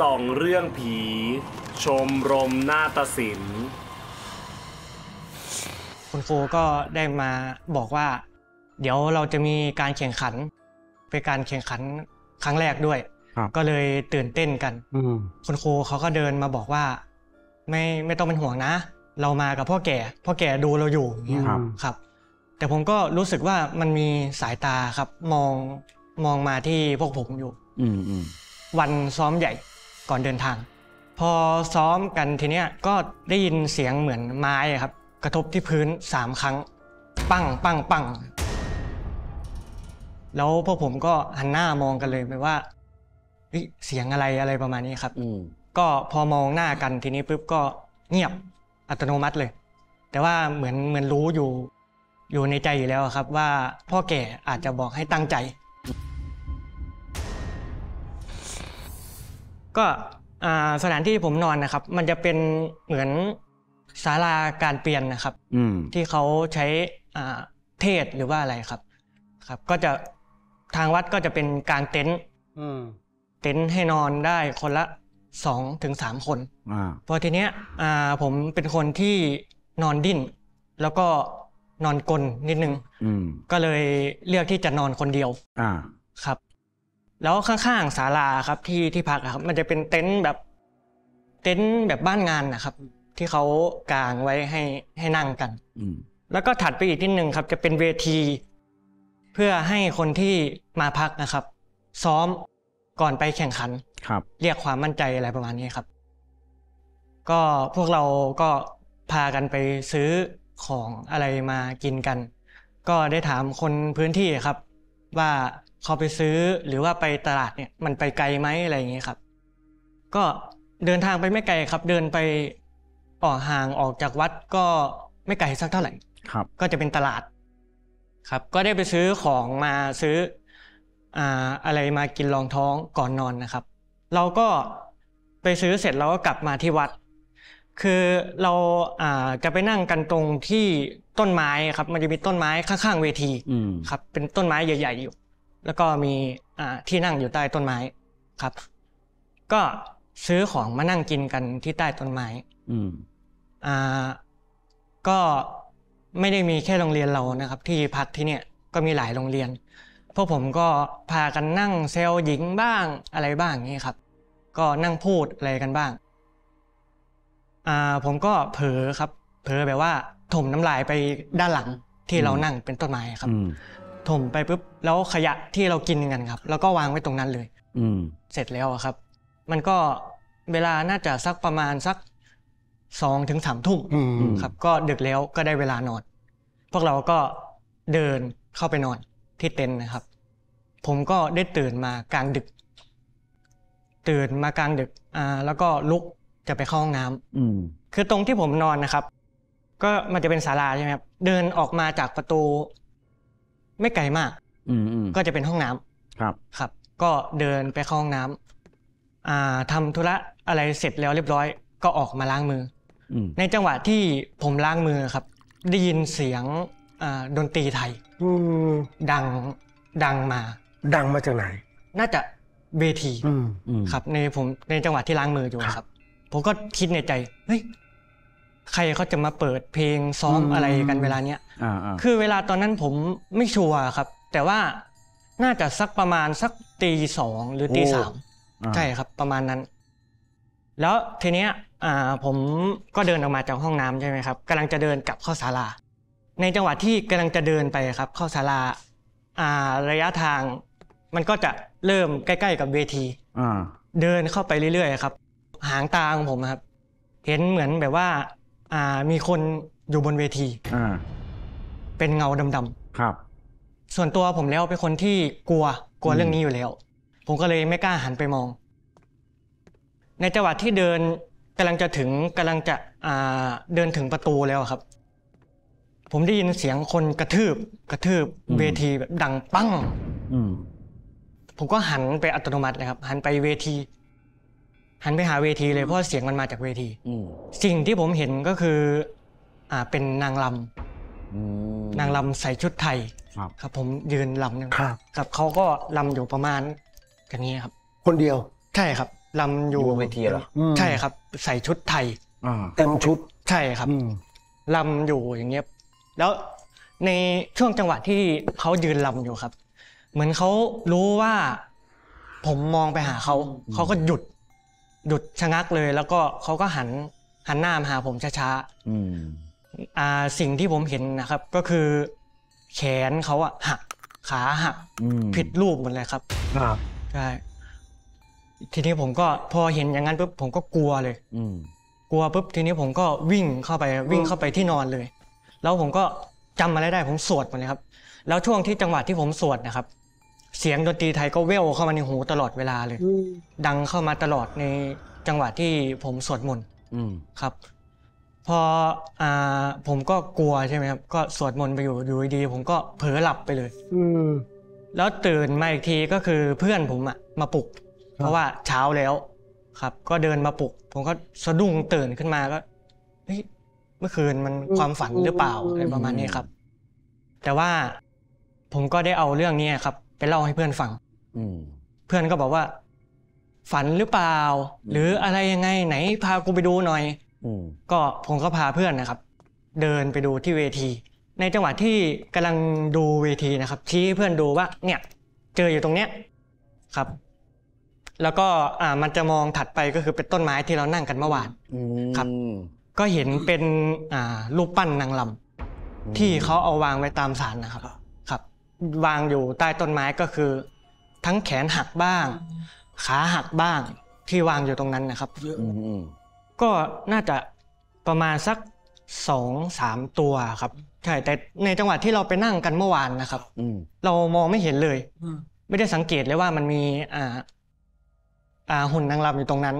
สองเรื่องผี ชมรมนาตศิลคุณครูก็ได้มาบอกว่า เดี๋ยวเราจะมีการแข่งขัน เป็นการแข่งขันครั้งแรกด้วย ก็เลยตื่นเต้นกันคุณครูเขาก็เดินมาบอกว่า ไม่ไม่ต้องเป็นห่วงนะ เรามากับพ่อแก่ พ่อแก่ดูเราอยู่เงี้ยครับแต่ผมก็รู้สึกว่ามันมีสายตาครับ มองมองมาที่พวกผมอยู่วันซ้อมใหญ่ก่อนเดินทาง พอซ้อมกันทีเนี้ย ก็ได้ยินเสียงเหมือนไม้ครับ กระทบที่พื้นสามครั้ง ปังปังปัง แล้วพวกผมก็หันหน้ามองกันเลย ไปว่าเสียงอะไรอะไรประมาณนี้ครับก็พอมองหน้ากันทีนี้ปุ๊บก็เงียบอัตโนมัติเลย แต่ว่าเหมือนเหมือนรู้อยู่อยู่ในใจอยู่แล้วครับว่าพ่อแก่อาจจะบอกให้ตั้งใจ ก็สถานที่ผมนอนนะครับ มันจะเป็นเหมือนศาลาการเปลี่ยนนะครับที่เขาใช้เทศหรือว่าอะไรครับ ครับ ก็จะทางวัดก็จะเป็นกลางเต็นท์เต็นท์ให้นอนได้คนละสองถึงสามคนพอทีเนี้ยผมเป็นคนที่นอนดิ้นแล้วก็นอนกลนนิดนึงก็เลยเลือกที่จะนอนคนเดียวครับ แล้วข้างๆศาลาครับที่ที่พักครับมันจะเป็นเต็นท์แบบ เต็นท์แบบบ้านงานนะครับ ที่เขากางไว้ให้ให้นั่งกันแล้วก็ถัดไปอีกนิดนึงครับ จะเป็นเวที เพื่อให้คนที่มาพักนะครับ ซ้อมก่อนไปแข่งขันครับ เรียกความมั่นใจอะไรประมาณนี้ครับ ก็พวกเราก็พากันไปซื้อของอะไรมากินกัน ก็ได้ถามคนพื้นที่ครับว่าเขาไปซื้อหรือว่าไปตลาดเนี่ยมันไปไกลไหมอะไรอย่างงี้ครับ ก็เดินทางไปไม่ไกลครับ เดินไปออกห่างออกจากวัดก็ไม่ไกลสักเท่าไหร่ครับ ก็จะเป็นตลาดครับ ก็ได้ไปซื้อของมาซื้ออ่าอะไรมากินรองท้องก่อนนอนนะครับ เราก็ไปซื้อเสร็จเราก็กลับมาที่วัดคือเราจะไปนั่งกันตรงที่ต้นไม้ครับมันจะมีต้นไม้ข้างๆเวทีครับเป็นต้นไม้ใหญ่ๆอยู่ แล้วก็มีที่นั่งอยู่ใต้ต้นไม้ครับ ก็ซื้อของมานั่งกินกันที่ใต้ต้นไม้อ่า ก็ไม่ได้มีแค่โรงเรียนเรานะครับ ที่พักที่เนี่ยก็มีหลายโรงเรียนพวกผมก็พากันนั่งเซลล์หญิงบ้างอะไรบ้างนี่ครับ ก็นั่งพูดอะไรกันบ้างอ่าผมก็เผลอครับ เผลอแบบว่าถมน้ำลายไปด้านหลังที่เรานั่งเป็นต้นไม้ครับ ถมไปปุ๊บแล้วขยะที่เรากินกันครับ แล้วก็วางไว้ตรงนั้นเลย อืเสร็จแล้วครับ มันก็เวลาน่าจะสักประมาณสักสองถึงสามทุ่มครับ ก็ดึกแล้วก็ได้เวลานอนพวกเราก็เดินเข้าไปนอนที่เต็นท์นะครับ ผมก็ได้ตื่นมากลางดึก ตื่นมากลางดึกอ่าแล้วก็ลุกจะไปเข้าห้องน้ำ อืคือตรงที่ผมนอนนะครับ ก็มันจะเป็นศาลาใช่ไหมครับ เดินออกมาจากประตู ไม่ไกลมาก อืก็จะเป็นห้องน้ำครับ ครับ ก็เดินไปเข้าห้องน้ำ อ่า ทำธุระอะไรเสร็จแล้วเรียบร้อยก็ออกมาล้างมืออในจังหวะที่ผมล้างมือครับ ได้ยินเสียงดนตรีไทยดังดังมา ดังมาจากไหน น่าจะเวทีครับในผมในจังหวะที่ล้างมืออยู่ครับผมก็คิดในใจ เฮ้ย ใครเขาจะมาเปิดเพลงซ้อมอะไรกันเวลาเนี้ยคือเวลาตอนนั้นผมไม่ชัวร์ครับ แต่ว่าน่าจะสักประมาณสักตีสองหรือตีสามใช่ครับประมาณนั้น แล้วทีเนี้ยผมก็เดินออกมาจากห้องน้ำใช่ไหมครับกำลังจะเดินกลับเข้าศาลา ในจังหวะที่กำลังจะเดินไปครับเข้าศาลาระยะทางมันก็จะเริ่มใกล้ๆ กับเวที เดินเข้าไปเรื่อยๆ ครับหางตาของผมนะครับ เห็นเหมือนแบบว่ามีคนอยู่บนเวทีเป็นเงาดำๆครับ ส่วนตัวผมแล้วเป็นคนที่กลัวกลัวเรื่องนี้อยู่แล้ว ผมก็เลยไม่กล้าหันไปมอง ในจังหวะที่เดินกำลังจะถึงกำลังจะเดินถึงประตูแล้วครับ ผมได้ยินเสียงคนกระทืบ กระทืบเวทีแบบดังปังผมก็หันไปอัตโนมัตินะครับ หันไปเวทีหันไปหาเวทีเลยเพราะเสียงมันมาจากเวทีสิ่งที่ผมเห็นก็คืออ่าเป็นนางลมำนางลำใส่ชุดไทยครับผมยืนลำนึงครับกับเขาก็ลำอยู่ประมาณอย่างนี้ครับ คนเดียวใช่ครับลำอยู่อยู่เวทีเหรอใช่ครับ ใส่ชุดไทยเต็มชุด ใช่ครับมลำอยู่อย่างเงี้ยแล้วในช่วงจังหวะที่เขายืนลำอยู่ครับ เหมือนเขารู้ว่า ผมมองไปหาเขาเขาก็หยุดหยุดชะงักเลย แล้วก็เขาก็หัน หันหน้ามาหา ผมช้าๆสิ่งที่ผมเห็นนะครับ ก็คือ แขนเขาอะหักขาหักผิดรูปหมดเลยครับใช่ทีนี้ผมก็ พอเห็นอย่างนั้นปุ๊บผมก็กลัวเลยกลัวปุ๊บทีนี้ผมก็วิ่งเข้าไปวิ่งเข้าไปที่นอนเลย แล้วผมก็จำอะไรได้ ผมสวดหมดเลยครับแล้วช่วงที่จังหวะที่ผมสวดนะครับเสียงดนตรีไทยก็เวลเข้ามาในหูตลอดเวลาเลย ดังเข้ามาตลอดในจังหวะที่ผมสวดมนต์ครับ พออผมก็กลัวใช่ไหมครับก็ สวดมนต์ไปอยู่อยู่ดีผมก็เผลอหลับไปเลยแล้วตื่นมาอีกทีก็คือเพื่อนผมอะมาปลุก เพราะว่าเช้าแล้ว ครับ ก็เดินมาปลุก ผมก็สะดุ้งตื่นขึ้นมาก็เฮ้ยเมื่อคืนมันความฝันหรือเปล่าอะไรประมาณนี้ครับ แต่ว่าผมก็ได้เอาเรื่องนี้ครับไปเล่าให้เพื่อนฟังเพื่อนก็บอกว่า ฝันหรือเปล่า หรืออะไรยังไงไหนพากูไปดูหน่อยก็ผมก็พาเพื่อนนะครับ เดินไปดูที่เวที ในจังหวะที่กำลังดูเวทีนะครับชี้เพื่อนดูว่า เนี่ย เจออยู่ตรงเนี้ย ครับ แล้วก็อ่า มันจะมองถัดไปก็คือเป็นต้นไม้ที่เรานั่งกันเมื่อวานครับก็เห็นเป็นอ่ารูปปั้นนางลำที่เขาเอาวางไว้ตามศาลนะครับวางอยู่ใต้ต้นไม้ก็คือ ทั้งแขนหักบ้างขาหักบ้างที่วางอยู่ตรงนั้นนะครับก็น่าจะประมาณสักสองสามตัวครับ ใช่แต่ในจังหวัดที่เราไปนั่งกันเมื่อวานนะครับเรามองไม่เห็นเลยไม่ได้สังเกตเลยว่ามันมีอ่าอ่าหุ่นนางรำอยู่ตรงนั้น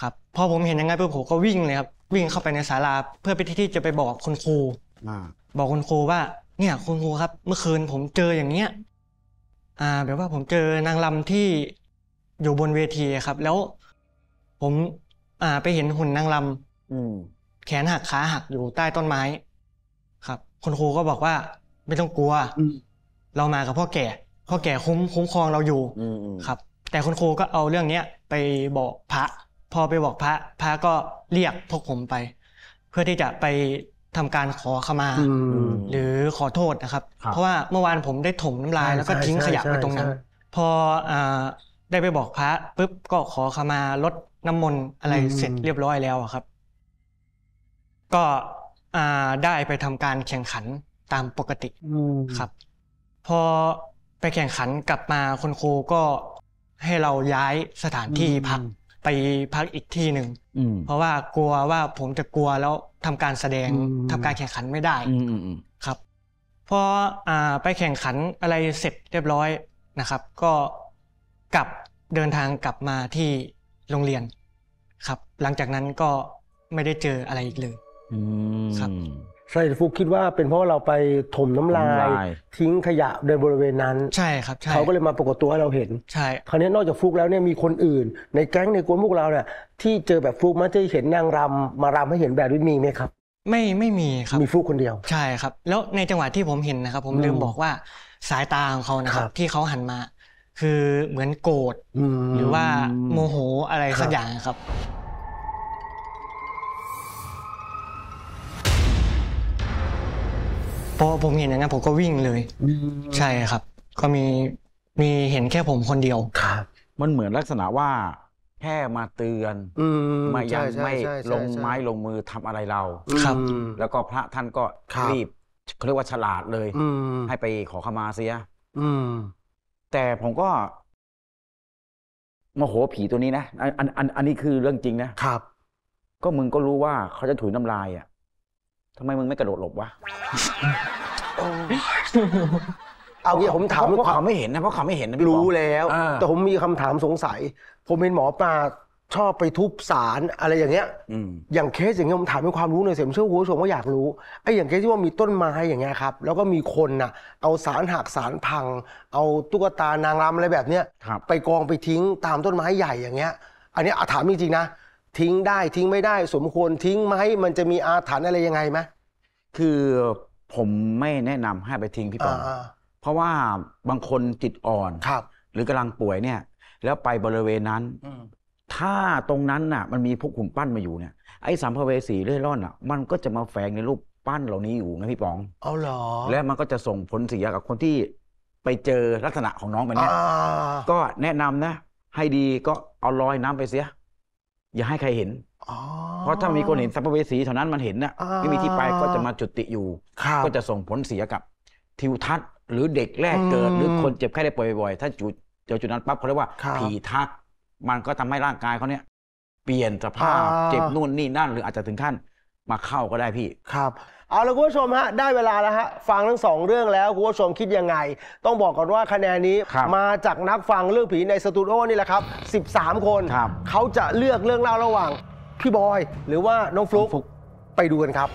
ครับพอผมเห็นอย่างนั้นปุ๊บผมก็วิ่งเลยครับวิ่งเข้าไปในศาลาเพื่อไปที่จะไปบอกคุณครูบอกคุณครูว่าเนี่ย คุณครูครับเมื่อคืนผมเจออย่างเนี้ยอ่า แบบว่า ผมเจอนางลำที่อยู่บนเวทีครับ แล้วผม อ่า ไปเห็นหุ่นนางลำ อืม แขนหักขาหักอยู่ใต้ต้นไม้ ครับ คุณครูก็บอกว่า ไม่ต้องกลัวเรามากับพ่อแก่พ่อแก่คุ้มคุ้มครองเราอยู่ครับ แต่คุณครูก็เอาเรื่องเนี้ยไปบอกพระ พอไปบอกพระ พระก็เรียกพวกผมไป เพื่อที่จะไปทำการขอขมา หรือขอโทษนะครับ เพราะว่าเมื่อวานผมได้ถมน้ำลาย แล้วก็ทิ้งขยะไปตรงนั้น พอได้ไปบอกพระปุ๊บก็ขอขมาลดน้ำมนต์ อะไรเสร็จเรียบร้อยแล้วครับ ก็ได้ไปทำการแข่งขันตามปกติครับ พอไปแข่งขันกลับมาคุณครู ก็ให้เราย้ายสถานที่พักไปพักอีกที่หนึ่งเพราะว่ากลัวว่าผมจะกลัวแล้วทำการแสดง ทำการแข่งขันไม่ได้ครับพอไปแข่งขันอะไรเสร็จเรียบร้อยนะครับ ก็กลับเดินทางกลับมาที่โรงเรียน ครับ หลังจากนั้นก็ไม่ได้เจออะไรอีกเลยครับสาเฟุกคิดว่าเป็นเพราะเราไปถมน้ำลาย ทิ้งขยะในบริเวณนั้น ใช่ครับเขาก็เลยมาปรากฏตัวให้เราเห็นใช่คราวนี้นอกจากฟุกแล้วเนี่ยมีคนอื่น ในแก๊งในกลุ่มพวกเราเนี่ยที่เจอแบบฟุกมันจะเห็นนางรำมารำให้เห็นแบบนี้มีไหมครับ ไม่ไม่มีครับมีฟุกคนเดียว ใช่ครับ แล้วในจังหวะที่ผมเห็นนะครับ ผมลืมบอกว่าสายตาของเขานะครับ ที่เขาหันมา คือเหมือนโกรธหรือว่าโมโหอะไรสักอย่างครับพอผมเห็นอย่างนั้นผมก็วิ่งเลย ใช่ครับ ก็มีมีเห็นแค่ผมคนเดียวครับมันเหมือนลักษณะว่า แค่มาเตือนมายังไม่ลงไม้ลงมือทำอะไรเรา ครับแล้วก็พระท่านก็รีบเขาเรียกว่าฉลาดเลยให้ไปขอขมาเสียแต่ผมก็มโหผีตัวนี้นะอันอันอันนี้คือเรื่องจริงนะครับ ก็มึงก็รู้ว่าเขาจะถุยน้ำลายอ่ะทำไมมึงไม่กระโดดหลบวะเอางี้ผมถามเพราะเขาไม่เห็นนะ เพราะเขาไม่เห็นนะรู้แล้วแต่ผมมีคำถามสงสัย ผมเป็นหมอปลาชอบไปทุบสารอะไรอย่างเงี้ยอย่างเคสอย่างเงี้ยผมถามเป็นความรู้หน่อยเสียมเชื่อคุณผู้ชมว่าอยากรู้ไอ้อย่างเคสที่ว่ามีต้นไม้อย่างเงี้ยครับ แล้วก็มีคนน่ะเอาสารหักสารพัง เอาตุ๊กตานางรำอะไรแบบเนี้ยไปกองไปทิ้งตามต้นไม้ใหญ่อย่างเงี้ย อันนี้อาถามจริงๆนะทิ้งได้ทิ้งไม่ได้สมควรทิ้งไหมมันจะมีอาถรรพ์อะไรยังไงไหมคือผมไม่แนะนำให้ไปทิ้งพี่ปอง เพราะว่าบางคนจิตอ่อนครับ หรือกำลังป่วยเนี่ย แล้วไปบริเวณนั้นถ้าตรงนั้นน่ะมันมีพวกขุมนปั้นมาอยู่เนี่ยไอ้สัมภเวสีเร่ร่อนอ่ะมันก็จะมาแฝงในรูปปั้นเหล่านี้อยู่นะพี่ปองเอาเหรอแลวมันก็จะส่งผลเสียกับคนที่ไปเจอลักษณะของน้องแบบเนี้ยก็แนะนำนะ ให้ดีก็เอาลอยน้ำไปเสียอย่าให้ใครเห็น เพราะถ้ามีคนเห็นสัพเพเวสีเท่านั้นมันเห็นนะไม่มีที่ไปก็จะมาจุติอยู่ ก็จะส่งผลเสียกับ ทิวทัศน์หรือเด็กแรกเกิด หรือคนเจ็บไข้ได้ป่วยบ่อยๆ ถ้าจุดเจอจุดนั้นปั๊บเขาเรียกว่าผีทักมันก็ทำให้ร่างกายเขาเนี่ยเปลี่ยนสภาพเจ็บนู่นนี่นั่นหรืออาจจะถึงขั้นมาเข้าก็ได้พี่ ครับ เอาละคุณผู้ชมฮะ ได้เวลาแล้วฮะฟังทั้งสองเรื่องแล้ว คุณผู้ชมคิดยังไง ต้องบอกก่อนว่าคะแนนนี้ มาจากนักฟังเรื่องผีในสตูดิโอนี่แหละครับ 13 คนคเขาจะเลือกเรื่องเล่าระหว่าง พี่บอย หรือว่าน้องฟลุ๊กไปดูกันครับ